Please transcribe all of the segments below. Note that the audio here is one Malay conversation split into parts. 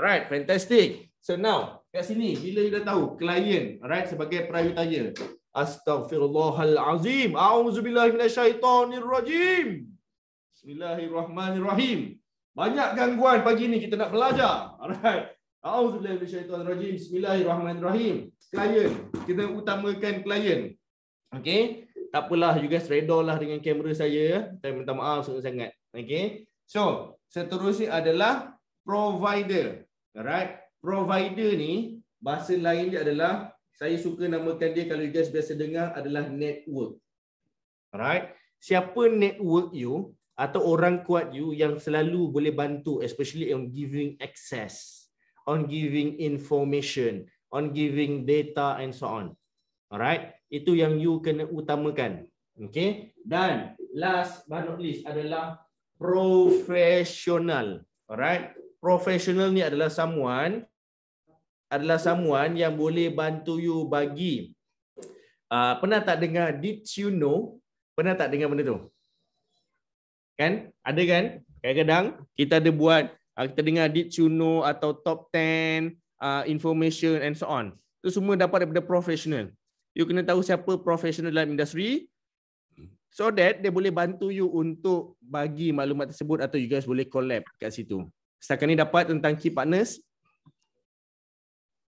Alright, fantastic. So now, kat sini bila you dah tahu client, alright sebagai private tanya. Astaghfirullahalazim. A'udzubillahi minasyaitonirrajim. Bismillahirrahmanirrahim. Banyak gangguan pagi ni kita nak belajar. Alright. A'udzubillahi minasyaitonirrajim. Bismillahirrahmanirrahim. Client, kita utamakan client. Okay. Tak apalah you guys lah dengan kamera saya. Saya minta maaf sangat-sangat. Okay. So, seterusnya adalah provider. Alright, provider ni bahasa lain dia adalah saya suka namakan dia kalau you guys biasa dengar adalah network. Alright, siapa network you atau orang kuat you yang selalu boleh bantu especially on giving access, on giving information, on giving data and so on. Alright, itu yang you kena utamakan. Okay, dan last but not least adalah profesional. Alright, professional ni adalah someone adalah someone yang boleh bantu you bagi uh, pernah tak dengar did you know pernah tak dengar benda tu kan ada kan kadang-kadang kita ada buat uh, kita dengar did you know atau top 10 uh, information and so on tu semua dapat daripada profesional. you kena tahu siapa profesional dalam industri so that dia boleh bantu you untuk bagi maklumat tersebut atau you guys boleh collab kat situ setakat ni dapat tentang key partners?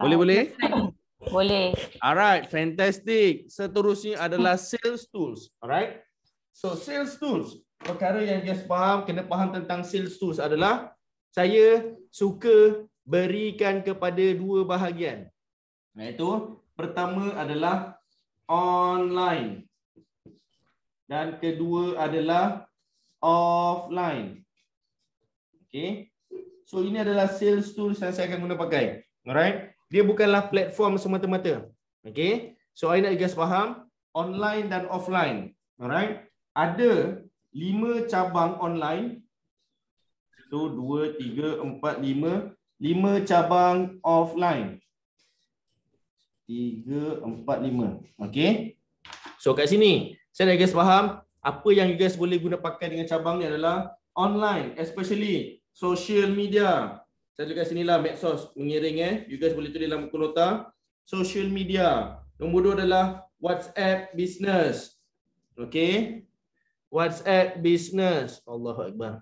Boleh uh, boleh? Boleh. Alright, fantastic. Seterusnya adalah sales tools. Alright. So sales tools, perkara yang guys faham, kena faham tentang sales tools adalah saya suka berikan kepada dua bahagian. Iaitu pertama adalah online dan kedua adalah offline. Okay. So ini adalah sales tool yang saya akan guna pakai. Alright. Dia bukanlah platform semata-mata. Okay. So I nak you guys faham. Online dan offline. Alright. Ada lima cabang online. satu, dua, tiga, empat, lima. Lima cabang offline. Tiga, empat, lima. Okay. So kat sini. Saya nak you guys faham. Apa yang you guys boleh guna pakai dengan cabang ni adalah online especially social media. Saya tulis kat sini lah medsos mengiring eh. You guys boleh tulis dalam buku nota. Social media. Nombor dua adalah WhatsApp business. Okay. WhatsApp business. Allahu Akbar.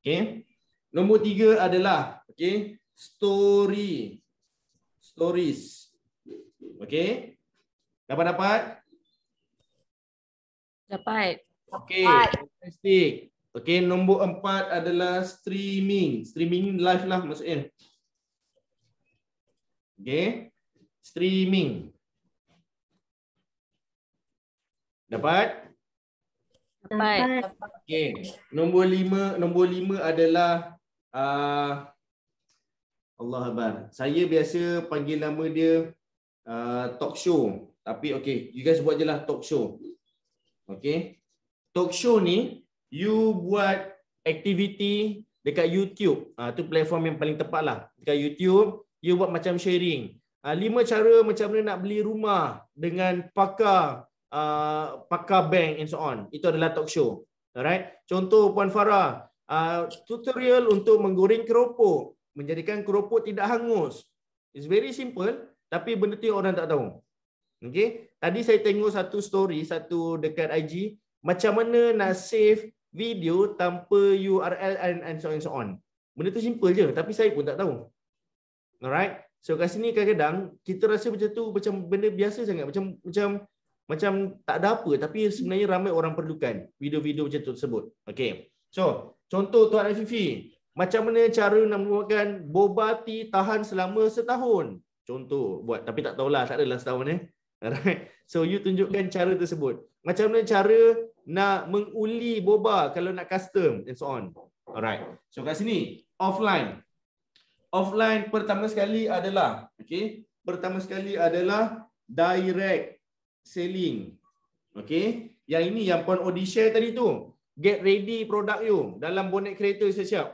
Okay. Nombor tiga adalah okay, story. Stories. Okay. Dapat-dapat? Dapat. Okay. Fantastic. Okey, nombor empat adalah streaming. Streaming live lah maksudnya. Okey, streaming. Dapat? Dapat. Okey, nombor lima, nombor lima adalah uh, Allah Abang. Saya biasa panggil nama dia uh, talk show. Tapi okey, you guys buat je lah talk show. Okey. Talk show ni, you buat aktiviti dekat YouTube. Ah uh, tu platform yang paling tepat lah. Dekat YouTube, you buat macam sharing. Ah uh, lima cara macam mana nak beli rumah dengan pakar uh, pakar bank and so on. Itu adalah talk show. Alright. Contoh Puan Farah, uh, tutorial untuk menggoreng keropok, menjadikan keropok tidak hangus. It's very simple tapi benda tu orang tak tahu. Okey. Tadi saya tengok satu story satu dekat IG, macam mana nak save video tanpa URL and, and so on and so on. Benda tu simple je tapi saya pun tak tahu. Alright. So kat sini kadang-kadang kita rasa macam tu macam benda biasa sangat macam macam macam tak ada apa tapi sebenarnya ramai orang perlukan video-video macam tu tersebut. Okay. So contoh Tuan Afifi. Macam mana cara nak menggunakan boba tea tahan selama setahun? Contoh buat tapi tak tahulah tak adalah setahun eh. Alright. So you tunjukkan cara tersebut. Macam mana cara nak menguli boba kalau nak custom and so on. Alright. So kat sini offline. Offline pertama sekali adalah okey, pertama sekali adalah direct selling. Okey. Yang ini yang pun OD share tadi tu. Get ready product you dalam bonnet kereta siap-siap.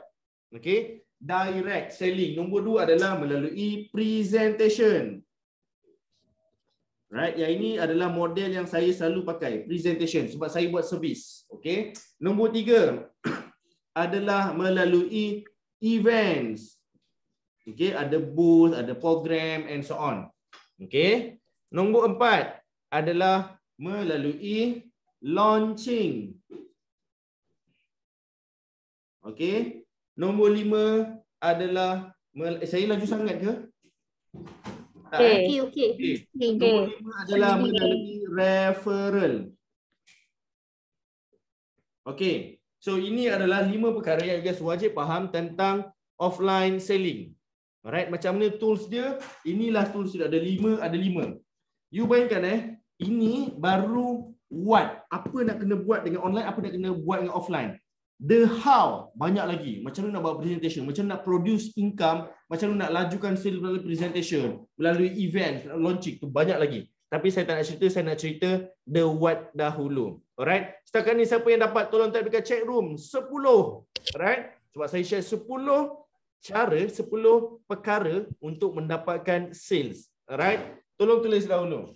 Okey. Direct selling. Nombor dua adalah melalui presentation. Right, yang ini adalah model yang saya selalu pakai presentation sebab saya buat servis. Okay, nombor tiga adalah melalui events. Okay, ada booth, ada program and so on. Okay, nombor empat adalah melalui launching. Okay, nombor lima adalah eh, saya laju sangat ke? Eh? Okey, okey. Okay. Okay. Nombor lima adalah melalui referral. Okey, so ini adalah lima perkara yang guys wajib faham tentang offline selling. Alright, macam mana tools dia? Inilah tools dia. Ada lima, ada lima. You bayangkan eh, ini baru what. Apa nak kena buat dengan online, apa nak kena buat dengan offline. The how, banyak lagi. Macam mana nak buat presentation, macam mana nak produce income macam nak lajukan sales melalui presentation, melalui event, launching tu banyak lagi. Tapi saya tak nak cerita, saya nak cerita the what dahulu. Alright? Setakat ni siapa yang dapat tolong type dekat chat room? 10. Alright? Sebab saya share 10 cara, 10 perkara untuk mendapatkan sales. Alright? Tolong tulis dahulu.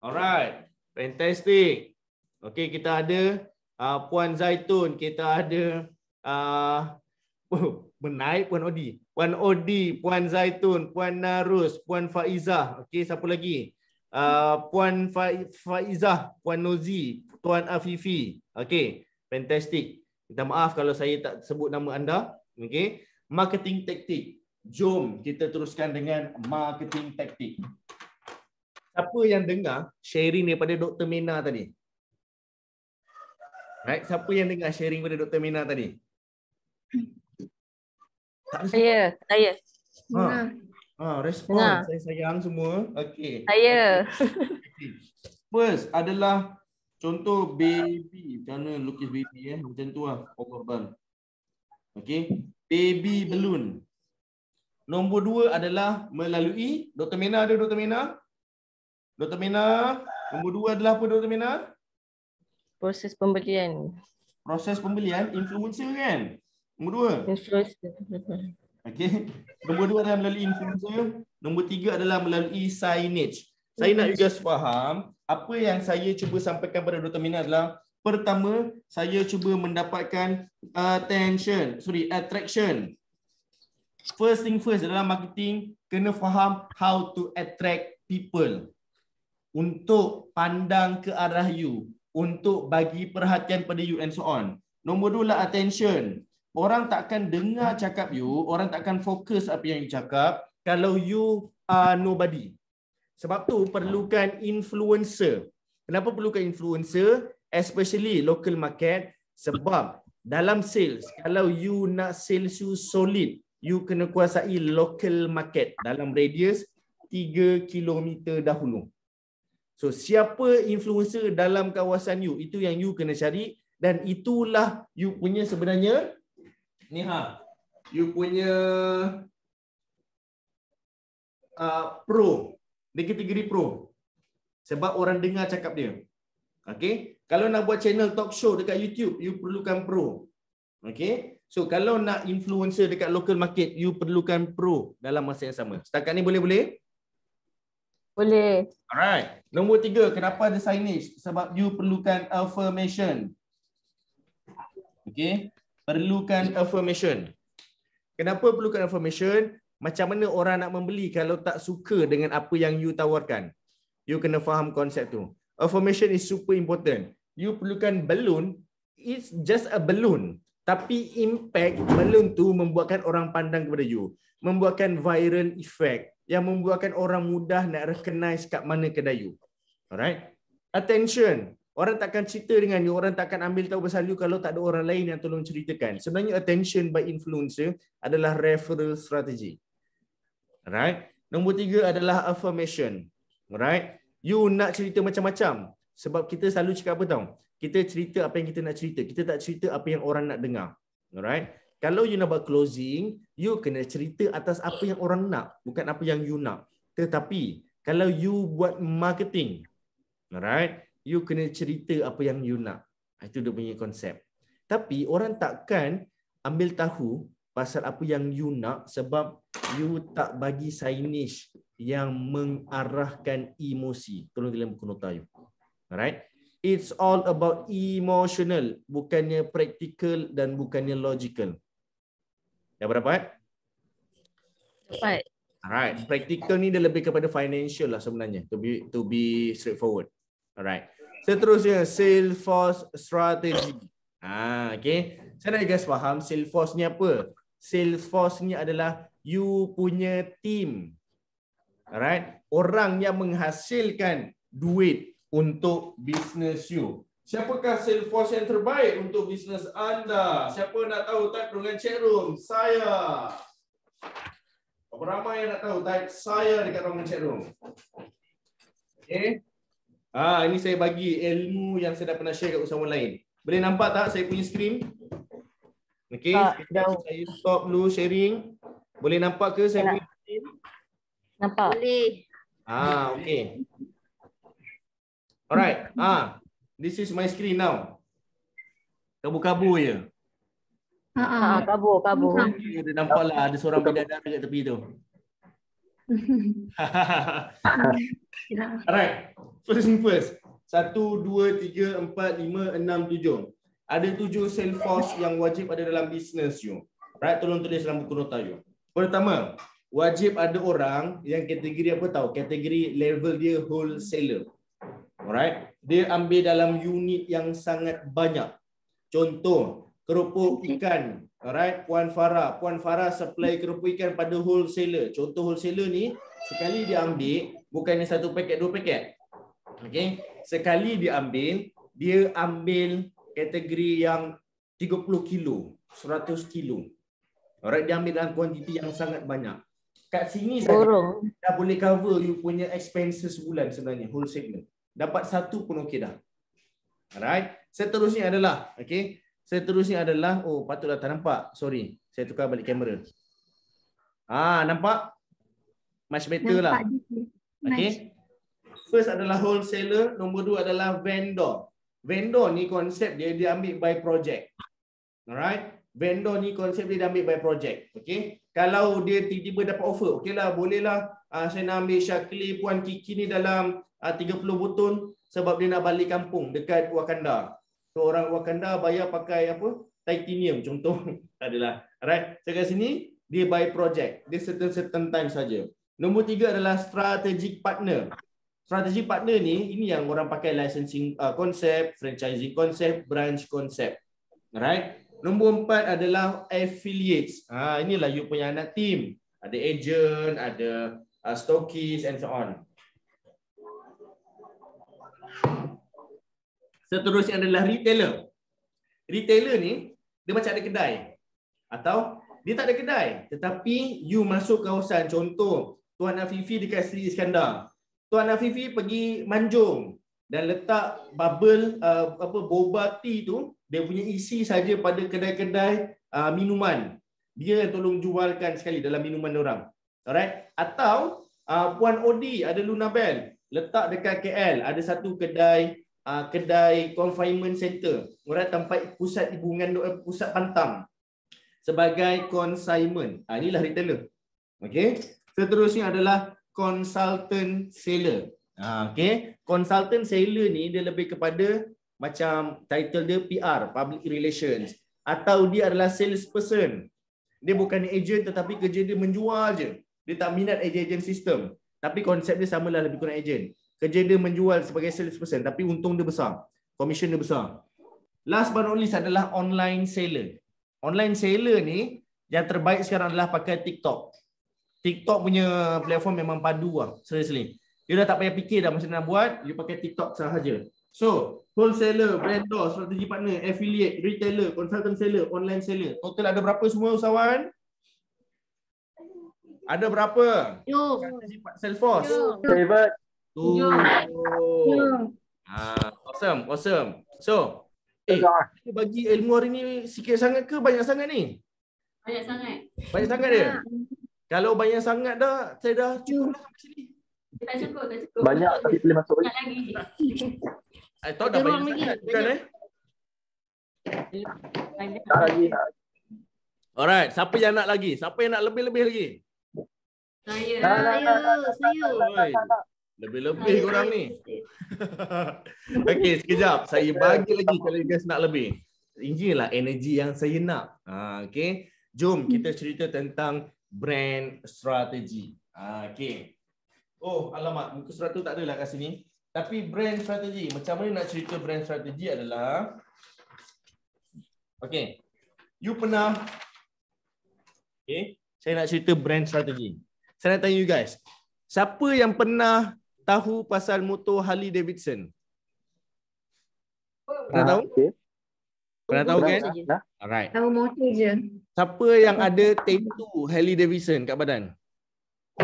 Alright. Fantastic. Okay, kita ada uh, Puan Zaitun. Kita ada uh, oh, Menaik Puan Odi. Puan Odi, Puan Zaitun, Puan Narus, Puan Faizah. Okey, siapa lagi? Uh, Puan Fa- Faizah, Puan Nozi, Tuan Afifi. Okey, fantastic. Minta maaf kalau saya tak sebut nama anda. Okey, marketing taktik. Jom kita teruskan dengan marketing taktik. Siapa yang dengar sharing daripada Dr. Mena tadi? Right, siapa yang dengar sharing daripada Dr. Mena tadi? Tak saya, saya. Ha. Ha, respon nah. saya sayang semua. Okey. Saya. First adalah contoh baby. Macam lukis baby eh? Macam tu lah. Korban. Okey. Baby balloon. Nombor dua adalah melalui. Dr. Mena ada Dr. Mena? Dr. Mena. Nombor dua adalah apa Dr. Mena? Proses pembelian. Proses pembelian? Influencer kan? Nombor dua. Okey. Nombor dua adalah melalui influencer. Nombor tiga adalah melalui signage. Saya nak juga hmm. faham apa yang saya cuba sampaikan pada Dr. Mina adalah pertama saya cuba mendapatkan attention, sorry, attraction. First thing first dalam marketing kena faham how to attract people untuk pandang ke arah you, untuk bagi perhatian pada you and so on. Nombor dua lah attention orang takkan dengar cakap you, orang takkan fokus apa yang you cakap kalau you are nobody. Sebab tu perlukan influencer. Kenapa perlukan influencer? Especially local market. Sebab dalam sales, kalau you nak sales you solid, you kena kuasai local market dalam radius 3 km dahulu. So siapa influencer dalam kawasan you, itu yang you kena cari dan itulah you punya sebenarnya ni ha you punya uh, pro negative degree pro sebab orang dengar cakap dia okey kalau nak buat channel talk show dekat YouTube you perlukan pro okey so kalau nak influencer dekat local market you perlukan pro dalam masa yang sama setakat ni boleh boleh boleh alright nombor tiga, kenapa ada signage sebab you perlukan affirmation okey perlukan affirmation. Kenapa perlukan affirmation? Macam mana orang nak membeli kalau tak suka dengan apa yang you tawarkan? You kena faham konsep tu. Affirmation is super important. You perlukan balloon, it's just a balloon. Tapi impact balloon tu membuatkan orang pandang kepada you. Membuatkan viral effect yang membuatkan orang mudah nak recognize kat mana kedai you. Alright? Attention. Orang tak akan cerita dengan you, orang tak akan ambil tahu pasal you kalau tak ada orang lain yang tolong ceritakan. Sebenarnya attention by influencer adalah referral strategy. Alright. Nombor tiga adalah affirmation. Alright. You nak cerita macam-macam. Sebab kita selalu cakap apa tau? Kita cerita apa yang kita nak cerita. Kita tak cerita apa yang orang nak dengar. Alright. Kalau you nak buat closing, you kena cerita atas apa yang orang nak. Bukan apa yang you nak. Tetapi, kalau you buat marketing, alright, you kena cerita apa yang you nak. Ah, itu dia punya konsep. Tapi orang takkan ambil tahu pasal apa yang you nak sebab you tak bagi signage yang mengarahkan emosi. Tolong dalam buku nota you. Alright. It's all about emotional. Bukannya practical dan bukannya logical. Dah berapa? Dapat. Eh? Alright. Practical ni dia lebih kepada financial lah sebenarnya. To be to be straightforward. Alright. Seterusnya, Salesforce Strategy. Ah, okay. Saya nak guys faham Salesforce ni apa? Salesforce ni adalah you punya team. Alright. Orang yang menghasilkan duit untuk business you. Siapakah Salesforce yang terbaik untuk business anda? Siapa nak tahu tak dengan chat room? Saya. Berapa ramai yang nak tahu tak saya dekat dengan chat room? Okay. Ha, ini saya bagi ilmu yang saya dah pernah share kat usahawan lain. Boleh nampak tak saya punya screen? Okey, ah, saya stop dulu sharing. Boleh nampak ke saya punya screen? Nampak. Boleh. Ha, okey. Alright. Ha, this is my screen now. Kabu-kabu je. Ha, kabu, ha, ha, kabu. Ada nampaklah ada seorang bidadari kat tepi tu. Alright. First thing first. Satu, dua, tiga, empat, lima, enam, tujuh. Ada tujuh sales force yang wajib ada dalam bisnes you. Right? Tolong tulis dalam buku nota you. Pertama, wajib ada orang yang kategori apa tahu? Kategori level dia wholesaler. Alright? Dia ambil dalam unit yang sangat banyak. Contoh, keropok ikan Alright, Puan Farah. Puan Farah supply kerupuk ikan pada wholesaler. Contoh wholesaler ni, sekali dia ambil, bukannya satu paket, dua paket. Okay. Sekali dia ambil, dia ambil kategori yang 30 kilo, 100 kilo. Alright, dia ambil dalam kuantiti yang sangat banyak. Kat sini saya dah boleh cover you punya expenses sebulan sebenarnya, wholesaler. Dapat satu pun okey dah. Alright, seterusnya adalah, okay, Seterusnya adalah oh patutlah tak nampak. Sorry, saya tukar balik kamera. Ah, nampak? Much better lah. nampak lah. Okey. First adalah wholesaler, nombor dua adalah vendor. Vendor ni konsep dia diambil by project. Alright? Vendor ni konsep dia diambil by project. Okey. Kalau dia tiba-tiba dapat offer, okeylah bolehlah uh, saya nak ambil Syakli Puan Kiki ni dalam uh, 30 butun sebab dia nak balik kampung dekat Wakanda. So orang Wakanda bayar pakai apa? Titanium contoh adalah. Alright. So sini dia buy project. Dia certain certain time saja. Nombor tiga adalah strategic partner. Strategic partner ni ini yang orang pakai licensing uh, concept, franchising concept, branch concept. Alright. Nombor empat adalah affiliates. Ha, inilah you punya anak team. Ada agent, ada uh, stockies and so on. Seterusnya adalah retailer. Retailer ni, dia macam ada kedai. Atau dia tak ada kedai. Tetapi you masuk kawasan. Contoh, Tuan Afifi dekat Sri Iskandar. Tuan Afifi pergi manjung dan letak bubble uh, apa boba tea tu dia punya isi saja pada kedai-kedai uh, minuman dia yang tolong jualkan sekali dalam minuman orang alright atau uh, puan Odi ada Luna Bell letak dekat KL ada satu kedai uh, kedai confinement center orang tempat pusat hubungan pusat pantang sebagai consignment uh, inilah retailer okey seterusnya adalah consultant seller uh, okey consultant seller ni dia lebih kepada macam title dia PR public relations atau dia adalah sales person dia bukan agent tetapi kerja dia menjual je dia tak minat agent, -agent system tapi konsep dia samalah lebih kurang agent kerja dia menjual sebagai sales person tapi untung dia besar komisen dia besar last but not least adalah online seller online seller ni yang terbaik sekarang adalah pakai TikTok TikTok punya platform memang padu lah seriously you dah tak payah fikir dah macam nak buat you pakai TikTok sahaja so wholesaler vendor strategi partner affiliate retailer consultant seller online seller total ada berapa semua usahawan ada berapa? Yo. Salesforce. Private. Tu, Ha, ah, awesome, awesome. So, eh, kita bagi ilmu hari ni sikit sangat ke banyak sangat ni? Banyak sangat. Banyak sangat dia? Kalau banyak sangat dah, saya dah cukup lah sampai sini. Tak cukup, tak cukup. Banyak tapi boleh masuk lagi. lagi. I thought dah banyak lagi. Eh, sangat. Banyak. Bukan eh? Tak lagi. Alright, siapa yang nak lagi? Siapa yang nak lebih-lebih lagi? Saya. Saya. Saya. Saya. Saya. Lebih-lebih saya korang ni. Okey, sekejap. Saya bagi lagi kalau you guys nak lebih. Inilah energi yang saya nak. Ha, okey. Jom hmm. kita cerita tentang brand strategi. Ha, okey. Oh, alamat. Muka surat tu tak adalah kat sini. Tapi brand strategi. Macam mana nak cerita brand strategi adalah... Okey. You pernah... Okey. Saya nak cerita brand strategi. Saya nak tanya you guys. Siapa yang pernah tahu pasal motor Harley Davidson? Pernah ah, tahu? Pernah tahu kan? Alright. Tahu motor je. Siapa yang ada tentu Harley Davidson kat badan?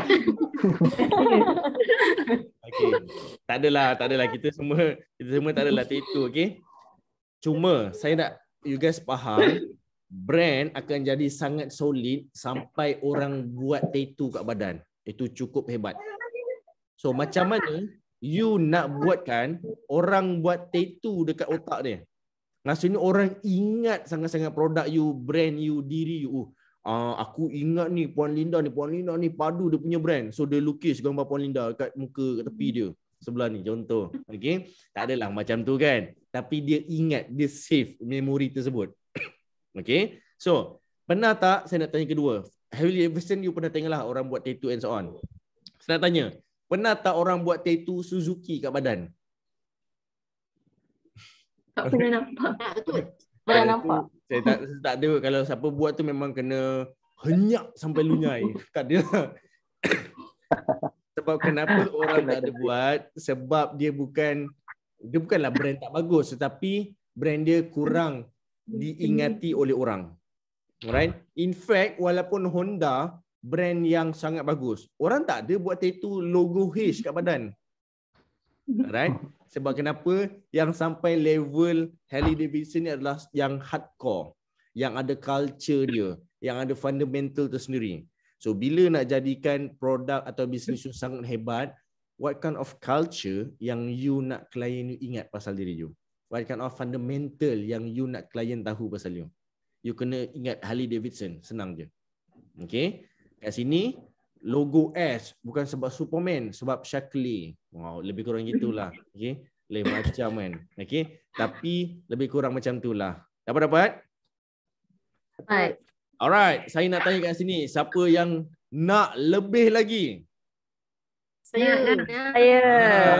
okay. Tak adalah, tak adalah kita semua, kita semua tak adalah tattoo, okey. Cuma saya nak you guys faham brand akan jadi sangat solid sampai orang buat tattoo kat badan. Itu cukup hebat. So macam mana you nak buatkan orang buat tattoo dekat otak dia? Maksudnya orang ingat sangat-sangat produk you, brand you, diri you. Uh, aku ingat ni Puan Linda ni, Puan Linda ni padu dia punya brand. So dia lukis gambar Puan Linda kat muka kat tepi dia sebelah ni contoh. Okay. Tak adalah macam tu kan. Tapi dia ingat, dia save memori tersebut. okay. So pernah tak saya nak tanya kedua? Have you ever seen you pernah tengok lah orang buat tattoo and so on? Saya nak tanya, Pernah tak orang buat tattoo Suzuki kat badan? Tak pernah nampak. Tak pernah nampak. Saya tak, saya tak ada. Kalau siapa buat tu memang kena henyak sampai lunyai. tak ada. sebab kenapa orang tak ada buat? Sebab dia bukan, dia bukanlah brand tak bagus. Tetapi brand dia kurang diingati oleh orang. Alright. In fact, walaupun Honda brand yang sangat bagus. Orang tak ada buat tattoo logo H kat badan. Right? Sebab kenapa yang sampai level Harley Davidson ni adalah yang hardcore. Yang ada culture dia. Yang ada fundamental tersendiri. So bila nak jadikan produk atau bisnes tu sangat hebat, what kind of culture yang you nak klien you ingat pasal diri you? What kind of fundamental yang you nak klien tahu pasal you? You kena ingat Harley Davidson. Senang je. Okay? Kat sini logo S bukan sebab Superman, sebab Shakli. Wow, lebih kurang gitulah. Okey. Lebih macam kan. Okey. Tapi lebih kurang macam itulah. Dapat dapat? Dapat. Alright, saya nak tanya kat sini siapa yang nak lebih lagi? Saya. Hmm. Saya.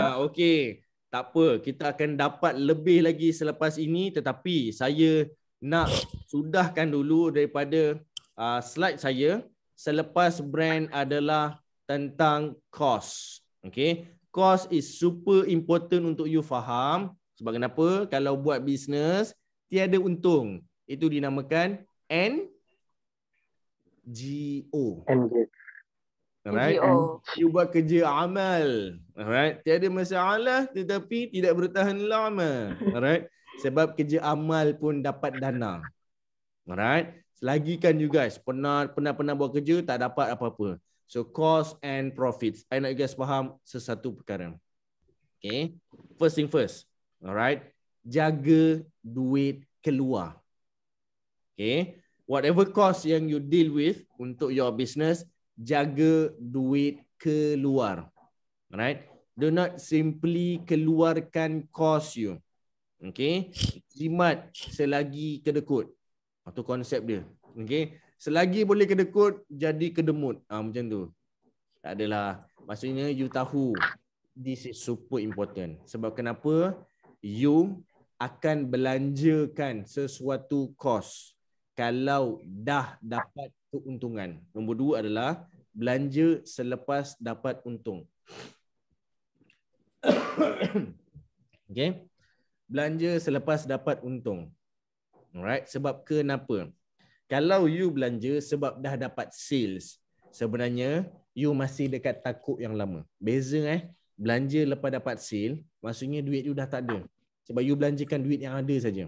Ah, Okey. Tak apa, kita akan dapat lebih lagi selepas ini tetapi saya nak sudahkan dulu daripada uh, slide saya selepas brand adalah tentang cost. Okay. Cost is super important untuk you faham. Sebab kenapa? Kalau buat bisnes, tiada untung. Itu dinamakan NGO. NGO. Alright. NGO. You buat kerja amal. Alright. Tiada masalah tetapi tidak bertahan lama. Alright. Sebab kerja amal pun dapat dana. Alright lagi kan you guys pernah pernah pernah buat kerja tak dapat apa-apa. So cost and profits. I nak you guys faham sesuatu perkara. Okay. First thing first. Alright. Jaga duit keluar. Okay. Whatever cost yang you deal with untuk your business, jaga duit keluar. Alright. Do not simply keluarkan cost you. Okay. Jimat selagi kedekut. Itu konsep dia. Okey. Selagi boleh kedekut, jadi kedemut. Ha, macam tu. Tak adalah. Maksudnya, you tahu this is super important. Sebab kenapa you akan belanjakan sesuatu kos kalau dah dapat keuntungan. Nombor dua adalah belanja selepas dapat untung. okay. Belanja selepas dapat untung. Alright, sebab kenapa? Kalau you belanja sebab dah dapat sales, sebenarnya you masih dekat takut yang lama. Beza eh, belanja lepas dapat sale, maksudnya duit you dah tak ada. Sebab you belanjakan duit yang ada saja.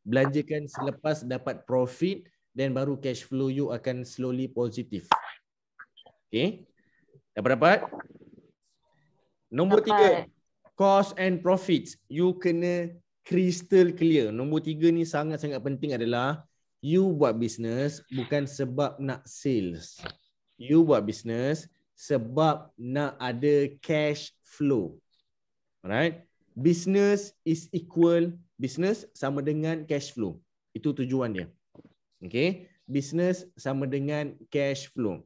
Belanjakan selepas dapat profit, dan baru cash flow you akan slowly positif. Okay, dapat dapat? Nombor tiga, cost and profits. You kena crystal clear. Nombor tiga ni sangat-sangat penting adalah you buat business bukan sebab nak sales. You buat business sebab nak ada cash flow. Alright? Business is equal. Business sama dengan cash flow. Itu tujuan dia. Okay? Business sama dengan cash flow.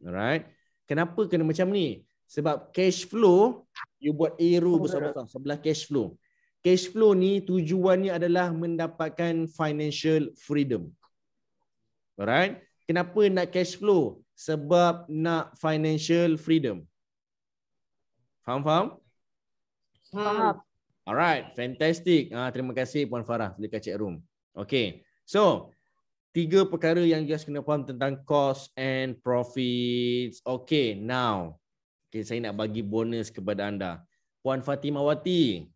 Alright? Kenapa kena macam ni? Sebab cash flow, you buat arrow besar-besar sebelah cash flow cash flow ni tujuannya adalah mendapatkan financial freedom. Alright? Kenapa nak cash flow? Sebab nak financial freedom. Faham faham? Faham. Alright, fantastic. Ah, terima kasih Puan Farah dekat chat room. Okay. So, tiga perkara yang you guys kena faham tentang cost and profits. Okay, now. Okay, saya nak bagi bonus kepada anda. Puan Fatimawati,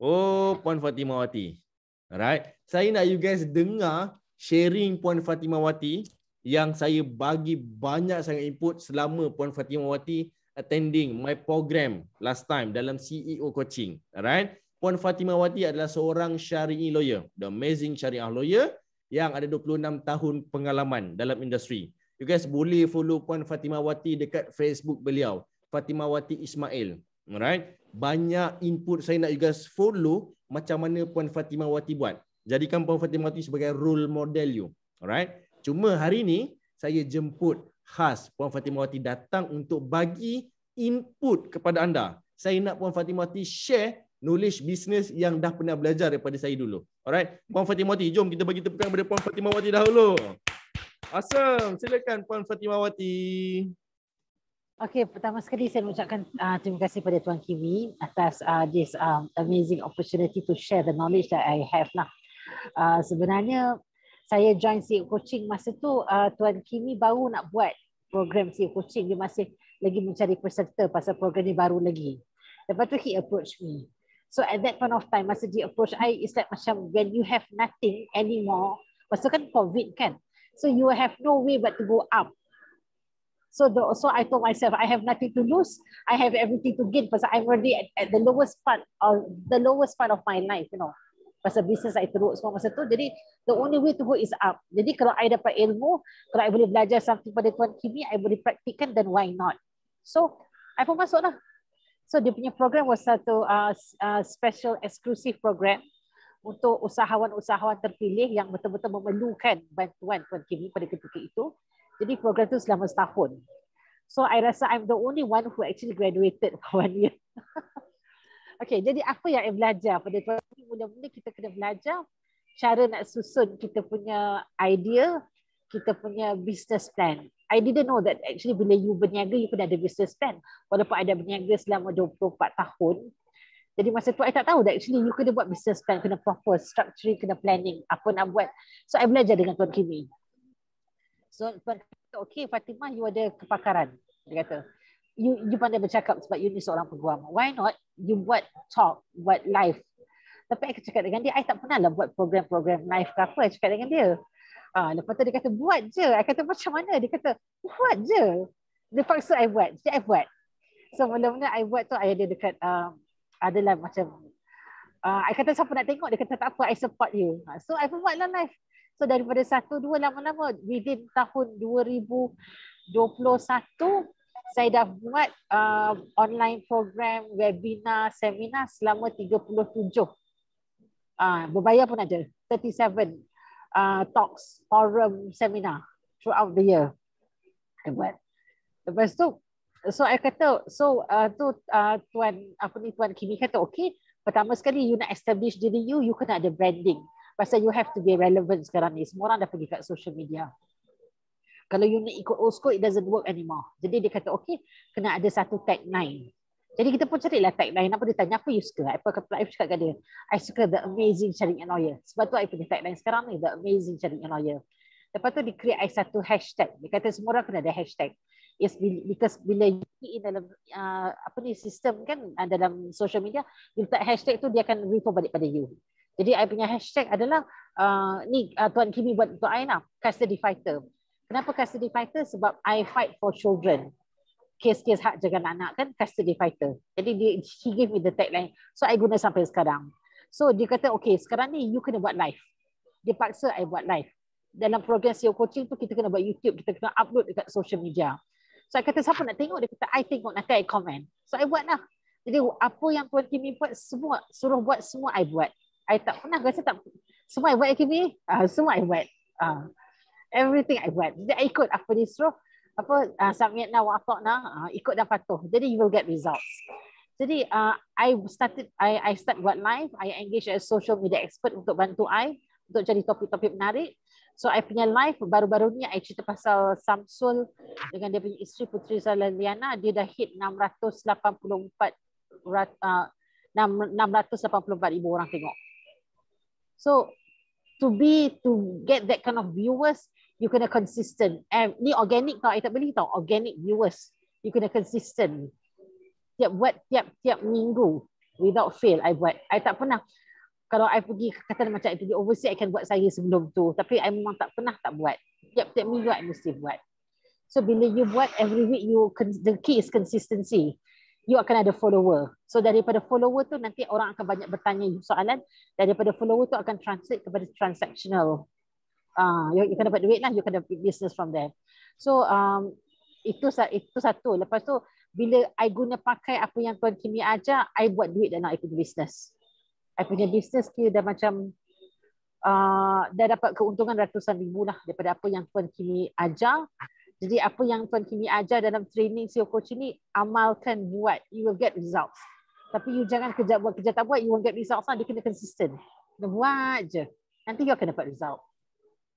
Oh, Puan Fatimawati. Alright. Saya nak you guys dengar sharing Puan Fatimawati yang saya bagi banyak sangat input selama Puan Fatimawati attending my program last time dalam CEO coaching. Alright. Puan Fatimawati adalah seorang syari'i lawyer. The amazing syari'ah lawyer yang ada 26 tahun pengalaman dalam industri. You guys boleh follow Puan Fatimawati dekat Facebook beliau. Fatimawati Ismail. Alright banyak input saya nak you guys follow macam mana Puan Fatimah Wati buat. Jadikan Puan Fatimah Wati sebagai role model you. Alright. Cuma hari ini saya jemput khas Puan Fatimah Wati datang untuk bagi input kepada anda. Saya nak Puan Fatimah Wati share knowledge business yang dah pernah belajar daripada saya dulu. Alright. Puan Fatimah Wati, jom kita bagi tepukan kepada Puan Fatimah Wati dahulu. Awesome. Silakan Puan Fatimah Wati. Okay, pertama sekali saya mengucapkan uh, terima kasih kepada Tuan Kiwi atas uh, this um, amazing opportunity to share the knowledge that I have lah. Uh, sebenarnya saya join CEO Coaching masa tu uh, Tuan Kimi baru nak buat program CEO Coaching dia masih lagi mencari peserta pasal program ni baru lagi. Lepas tu he approach me. So at that point of time masa dia approach I it's like macam when you have nothing anymore masa kan COVID kan. So you have no way but to go up So the, so I told myself I have nothing to lose. I have everything to gain because I'm already at, at the lowest part of the lowest part of my life, you know. Pasal business I teruk semua masa tu. Jadi the only way to go is up. Jadi kalau saya dapat ilmu, kalau saya boleh belajar something pada Tuan Kimi, I boleh praktikkan then why not? So saya pun masuk lah. So dia punya program was satu uh, uh, special exclusive program untuk usahawan-usahawan terpilih yang betul-betul memerlukan bantuan Tuan Kimi pada ketika itu. Jadi program tu selama setahun. So I rasa I'm the only one who actually graduated one year. okay, jadi apa yang I belajar pada tahun ni? Mula-mula kita kena belajar cara nak susun kita punya idea, kita punya business plan. I didn't know that actually bila you berniaga, you kena ada business plan. Walaupun I dah berniaga selama 24 tahun. Jadi masa tu I tak tahu that actually you kena buat business plan, kena proper, structuring, kena planning, apa nak buat. So I belajar dengan Tuan Kimi. So Tuan kata, okay Fatimah, you ada kepakaran. Dia kata, you, you pandai bercakap sebab you ni seorang peguam. Why not you buat talk, buat live. Tapi aku cakap dengan dia, I tak pernah lah buat program-program live ke apa. I cakap dengan dia. Ah, ha, lepas tu dia kata, buat je. I kata, macam mana? Dia kata, buat je. Dia paksa I buat. Jadi I buat. So mula-mula I buat tu, I ada dekat, um, adalah macam, uh, kata siapa nak tengok, dia kata tak apa, I support you. Ah, so I pun buat lah live. So daripada satu dua lama-lama within tahun 2021 saya dah buat uh, online program webinar seminar selama 37 uh, ah, berbayar pun ada 37 uh, talks forum seminar throughout the year saya buat lepas tu so I kata so uh, tu uh, tuan apa ni tuan Kimi kata okay pertama sekali you nak establish diri you you kena ada branding Pasal you have to be relevant sekarang ni. Semua orang dah pergi kat social media. Kalau you nak ikut old school, it doesn't work anymore. Jadi dia kata, okay, kena ada satu tagline. Jadi kita pun carilah tagline. Apa dia tanya, apa you suka? Apa kata, I cakap kat dia, I suka the amazing sharing and lawyer. Sebab tu I punya tagline sekarang ni, the amazing sharing and lawyer. Lepas tu dia create I satu hashtag. Dia kata semua orang kena ada hashtag. Yes, because bila you key in dalam uh, apa ni sistem kan uh, dalam social media, you letak hashtag tu dia akan refer balik pada you. Jadi I punya hashtag adalah uh, ni uh, Tuan Kimi buat untuk I lah, custody fighter. Kenapa custody fighter? Sebab I fight for children. Kes-kes hak jaga anak kan custody fighter. Jadi dia, he give me the tagline. So I guna sampai sekarang. So dia kata okay sekarang ni you kena buat live. Dia paksa I buat live. Dalam program SEO coaching tu kita kena buat YouTube. Kita kena upload dekat social media. So I kata siapa nak tengok? Dia kata I tengok nanti I comment. So I buat lah. Jadi apa yang Tuan Kimi buat semua suruh buat semua I buat. I tak pernah rasa tak semua I buat AKB, uh, semua I buat. Uh, everything I buat. Jadi ikut apa dia suruh, apa uh, submit now, lah, what now, uh, lah, ah, ikut dan patuh. Jadi you will get results. Jadi uh, I started, I I start buat live, I engage as social media expert untuk bantu I untuk jadi topik-topik menarik. So I punya live baru-baru ni I cerita pasal Samsul dengan dia punya isteri Putri Zalaliana dia dah hit 684 uh, 684 ribu orang tengok. So to be to get that kind of viewers, you kena consistent. And ni organic tau, I tak beli tau. Organic viewers. You kena consistent. Tiap buat, tiap, tiap minggu. Without fail, I buat. I tak pernah. Kalau I pergi, kata macam itu di overseas, I can buat saya sebelum tu. Tapi I memang tak pernah tak buat. Tiap, tiap minggu, I mesti buat. So bila you buat, every week, you the key is consistency you akan ada follower. So daripada follower tu nanti orang akan banyak bertanya you soalan. Daripada follower tu akan translate kepada transactional. Ah, uh, you, you can dapat duit lah, you can dapat business from there. So um, itu, itu satu. Lepas tu, bila I guna pakai apa yang Tuan Kimi ajar, I buat duit dan nak ikut business. I punya business kira dah macam uh, dah dapat keuntungan ratusan ribu lah daripada apa yang Tuan Kimi ajar. Jadi apa yang Tuan Kimi ajar dalam training SEO coach ini, amalkan buat. You will get results. Tapi you jangan kerja buat kerja tak buat, you won't get results. Lah. Dia kena consistent. Kena buat je. Nanti you akan dapat result.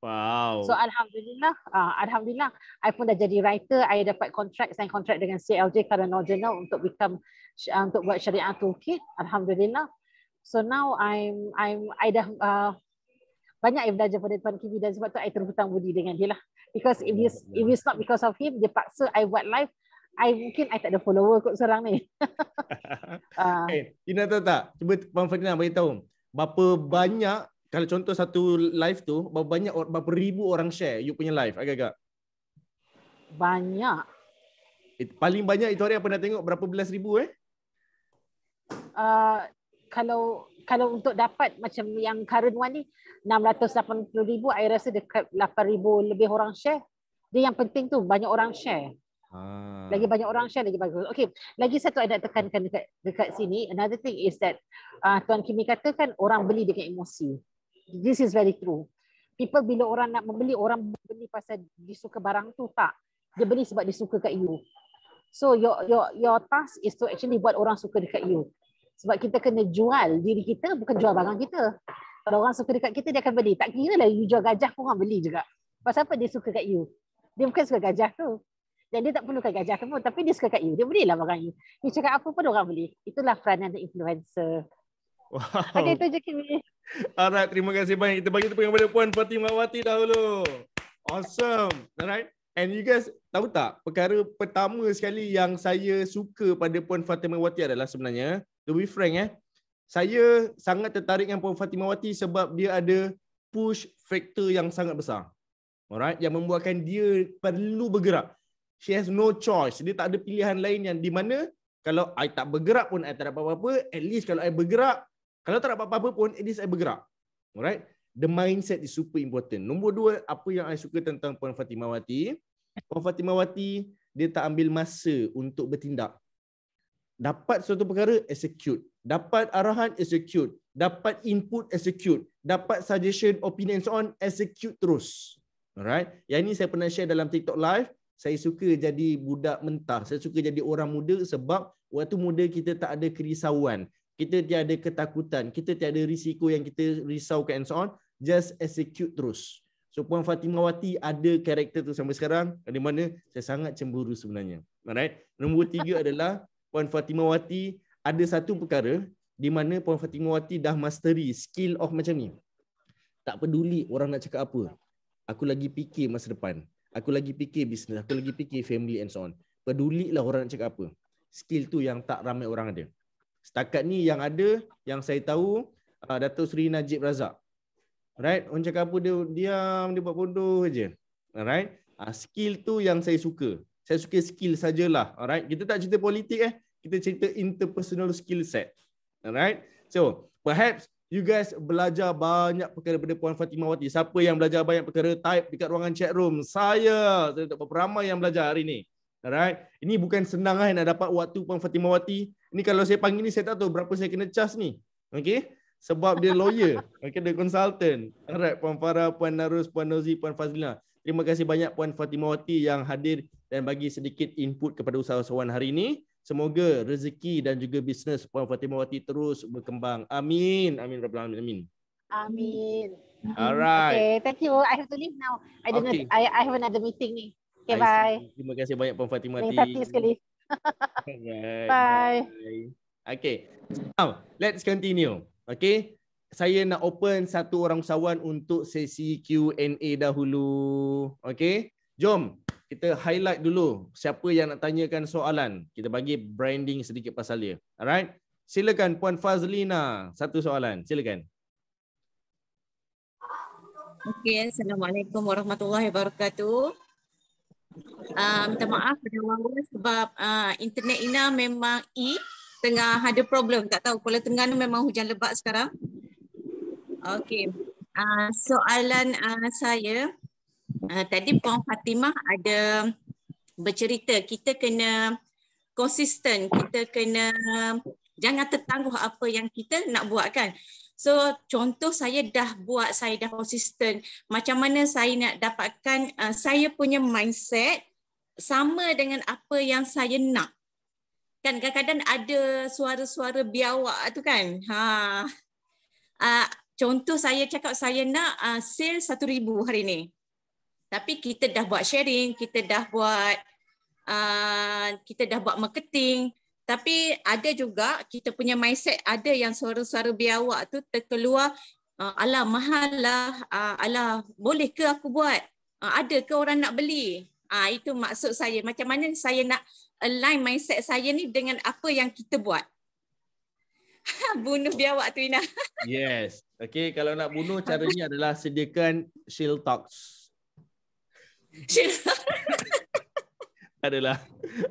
Wow. So Alhamdulillah, uh, Alhamdulillah, I pun dah jadi writer. I dapat kontrak, sign kontrak dengan CLJ Cardinal Journal untuk become uh, untuk buat syariah toolkit. Alhamdulillah. So now I'm I'm I dah uh, banyak yang belajar pada Tuan Kiwi dan sebab tu I terhutang budi dengan dia lah. Because if ya, it's, ya. if it's not because of him, dia paksa I buat live, I mungkin I tak ada follower kot seorang ni. uh. Ina tahu tak? Cuba Puan Ferdinand tahu Berapa banyak, kalau contoh satu live tu, berapa banyak, berapa ribu orang share you punya live agak-agak? Banyak. It, paling banyak itu hari apa nak tengok? Berapa belas ribu eh? Uh, kalau kalau untuk dapat macam yang current one ni 680 ribu I rasa dekat 8 ribu lebih orang share dia yang penting tu banyak orang share ah. lagi banyak orang share lagi bagus okay lagi satu saya nak tekankan dekat, dekat sini another thing is that uh, Tuan Kimi katakan orang beli dengan emosi this is very true people bila orang nak membeli orang beli pasal disuka barang tu tak dia beli sebab disuka kat you So your your your task is to actually buat orang suka dekat you sebab kita kena jual diri kita bukan jual barang kita kalau orang suka dekat kita dia akan beli tak kira lah you jual gajah pun orang beli juga pasal apa dia suka kat you dia bukan suka gajah tu dan dia tak perlukan gajah tu pun tapi dia suka kat you dia belilah barang you dia cakap apa pun orang beli itulah peranan the influencer wow. okay itu je Kimi alright terima kasih banyak kita bagi tepuk kepada Puan Fatih Mawati dahulu awesome alright And you guys tahu tak perkara pertama sekali yang saya suka pada Puan Fatimah Wati adalah sebenarnya to be frank eh saya sangat tertarik dengan Puan Fatimawati sebab dia ada push factor yang sangat besar. Alright, yang membuatkan dia perlu bergerak. She has no choice. Dia tak ada pilihan lain yang di mana kalau ai tak bergerak pun ai tak dapat apa-apa, at least kalau ai bergerak, kalau tak dapat apa-apa pun at least I bergerak. Alright? The mindset is super important. Nombor dua, apa yang I suka tentang Puan Fatimawati? Puan Fatimawati, dia tak ambil masa untuk bertindak dapat suatu perkara execute dapat arahan execute dapat input execute dapat suggestion opinion so on execute terus alright yang ini saya pernah share dalam TikTok live saya suka jadi budak mentah saya suka jadi orang muda sebab waktu muda kita tak ada kerisauan kita tiada ketakutan kita tiada risiko yang kita risaukan and so on just execute terus so puan Fatimawati ada karakter tu sampai sekarang di mana saya sangat cemburu sebenarnya alright nombor tiga adalah Puan Fatimah Wati ada satu perkara di mana Puan Fatimah Wati dah mastery skill of macam ni. Tak peduli orang nak cakap apa. Aku lagi fikir masa depan. Aku lagi fikir bisnes. Aku lagi fikir family and so on. Peduli lah orang nak cakap apa. Skill tu yang tak ramai orang ada. Setakat ni yang ada, yang saya tahu, uh, Dato' Sri Najib Razak. Right? Orang cakap apa dia diam, dia buat bodoh je. Alright? Ah, skill tu yang saya suka saya suka skill sajalah. Alright, kita tak cerita politik eh. Kita cerita interpersonal skill set. Alright. So, perhaps you guys belajar banyak perkara daripada Puan Fatimah Wati. Siapa yang belajar banyak perkara type dekat ruangan chat room? Saya. Saya tak berapa ramai yang belajar hari ni. Alright. Ini bukan senang lah nak dapat waktu Puan Fatimah Wati. Ini kalau saya panggil ni, saya tak tahu berapa saya kena charge ni. Okay. Sebab dia lawyer. Okay, dia consultant. Alright, Puan Farah, Puan Narus, Puan Nozi, Puan Fazlina. Terima kasih banyak Puan Fatimah Wati yang hadir dan bagi sedikit input kepada usahawan hari ini. Semoga rezeki dan juga bisnes Puan Fatimawati terus berkembang. Amin. Amin. Amin. Amin. Amin. Alright. Okay, thank you. I have to leave now. I don't okay. know, I, I have another meeting ni. Okay, I bye. See. Terima kasih banyak Puan Fatimah. Terima kasih sekali. right. bye. bye. Okay. Now, let's continue. Okay. Saya nak open satu orang usahawan untuk sesi Q&A dahulu. Okay. Jom kita highlight dulu siapa yang nak tanyakan soalan. Kita bagi branding sedikit pasal dia. Alright. Silakan Puan Fazlina, satu soalan. Silakan. Okay. Assalamualaikum warahmatullahi wabarakatuh. Uh, minta maaf pada orang sebab uh, internet Ina memang E tengah ada problem. Tak tahu, Kuala Tengah ni memang hujan lebat sekarang. Okay. uh, ah, soalan uh, saya Ah, tadi Puan Fatimah ada bercerita kita kena konsisten, kita kena jangan tertangguh apa yang kita nak buat kan. So contoh saya dah buat, saya dah konsisten. Macam mana saya nak dapatkan uh, saya punya mindset sama dengan apa yang saya nak. Kan kadang-kadang ada suara-suara biawak tu kan. Ha. Uh, contoh saya cakap saya nak uh, sale satu ribu hari ni tapi kita dah buat sharing kita dah buat uh, kita dah buat marketing tapi ada juga kita punya mindset ada yang suara-suara biawak tu terkeluar uh, ala mahal lah uh, ala boleh ke aku buat uh, ada ke orang nak beli uh, itu maksud saya macam mana saya nak align mindset saya ni dengan apa yang kita buat bunuh biawak tu Ina. yes. Okay, kalau nak bunuh caranya adalah sediakan shield talks. adalah.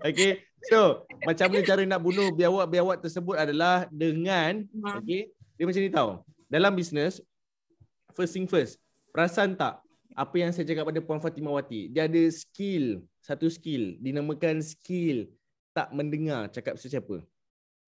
Okay. So, macam mana cara nak bunuh biawak-biawak tersebut adalah dengan, okay, dia macam ni tahu Dalam bisnes, first thing first, perasan tak apa yang saya cakap pada Puan Fatimah Wati? Dia ada skill, satu skill, dinamakan skill tak mendengar cakap sesiapa.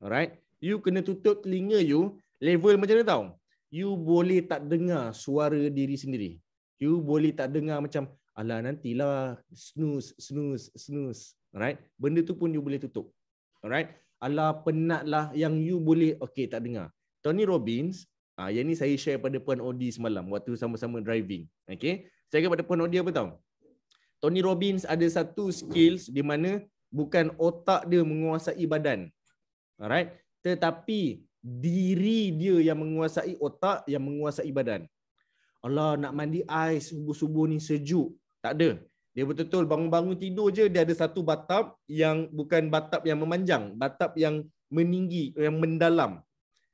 Alright? You kena tutup telinga you, level macam mana tahu. You boleh tak dengar suara diri sendiri. You boleh tak dengar macam, Alah nantilah snooze, snooze, snooze. Alright. Benda tu pun you boleh tutup. Alright. Alah penatlah yang you boleh. Okay tak dengar. Tony Robbins. Ah, yang ni saya share pada Puan Odi semalam. Waktu sama-sama driving. Okay. Saya kata pada Puan Odi apa tahu Tony Robbins ada satu skills di mana bukan otak dia menguasai badan. Alright. Tetapi diri dia yang menguasai otak yang menguasai badan. Allah nak mandi ais subuh-subuh ni sejuk. Tak ada. Dia betul-betul bangun-bangun tidur je dia ada satu batap yang bukan batap yang memanjang, batap yang meninggi, yang mendalam.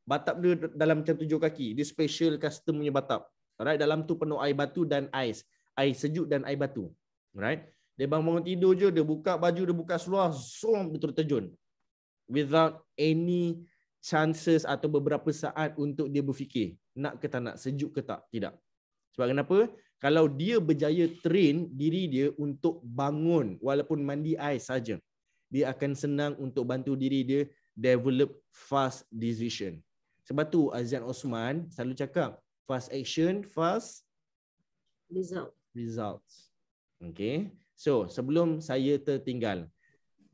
Batap dia dalam macam tujuh kaki. Dia special custom punya batap. Alright, dalam tu penuh air batu dan ais. Air sejuk dan air batu. Alright. Dia bangun-bangun tidur je, dia buka baju, dia buka seluar, zoom betul terjun. Without any chances atau beberapa saat untuk dia berfikir nak ke tak nak, sejuk ke tak, tidak. Sebab kenapa? kalau dia berjaya train diri dia untuk bangun walaupun mandi air saja dia akan senang untuk bantu diri dia develop fast decision sebab tu Azian Osman selalu cakap fast action fast result results okey so sebelum saya tertinggal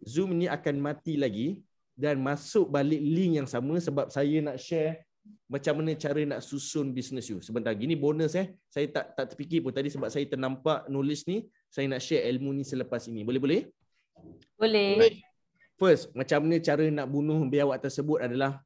zoom ni akan mati lagi dan masuk balik link yang sama sebab saya nak share macam mana cara nak susun bisnes you. Sebentar gini bonus eh. Saya tak tak terfikir pun tadi sebab saya ternampak nulis ni, saya nak share ilmu ni selepas ini. Boleh-boleh? Boleh. First, macam mana cara nak bunuh biawak tersebut adalah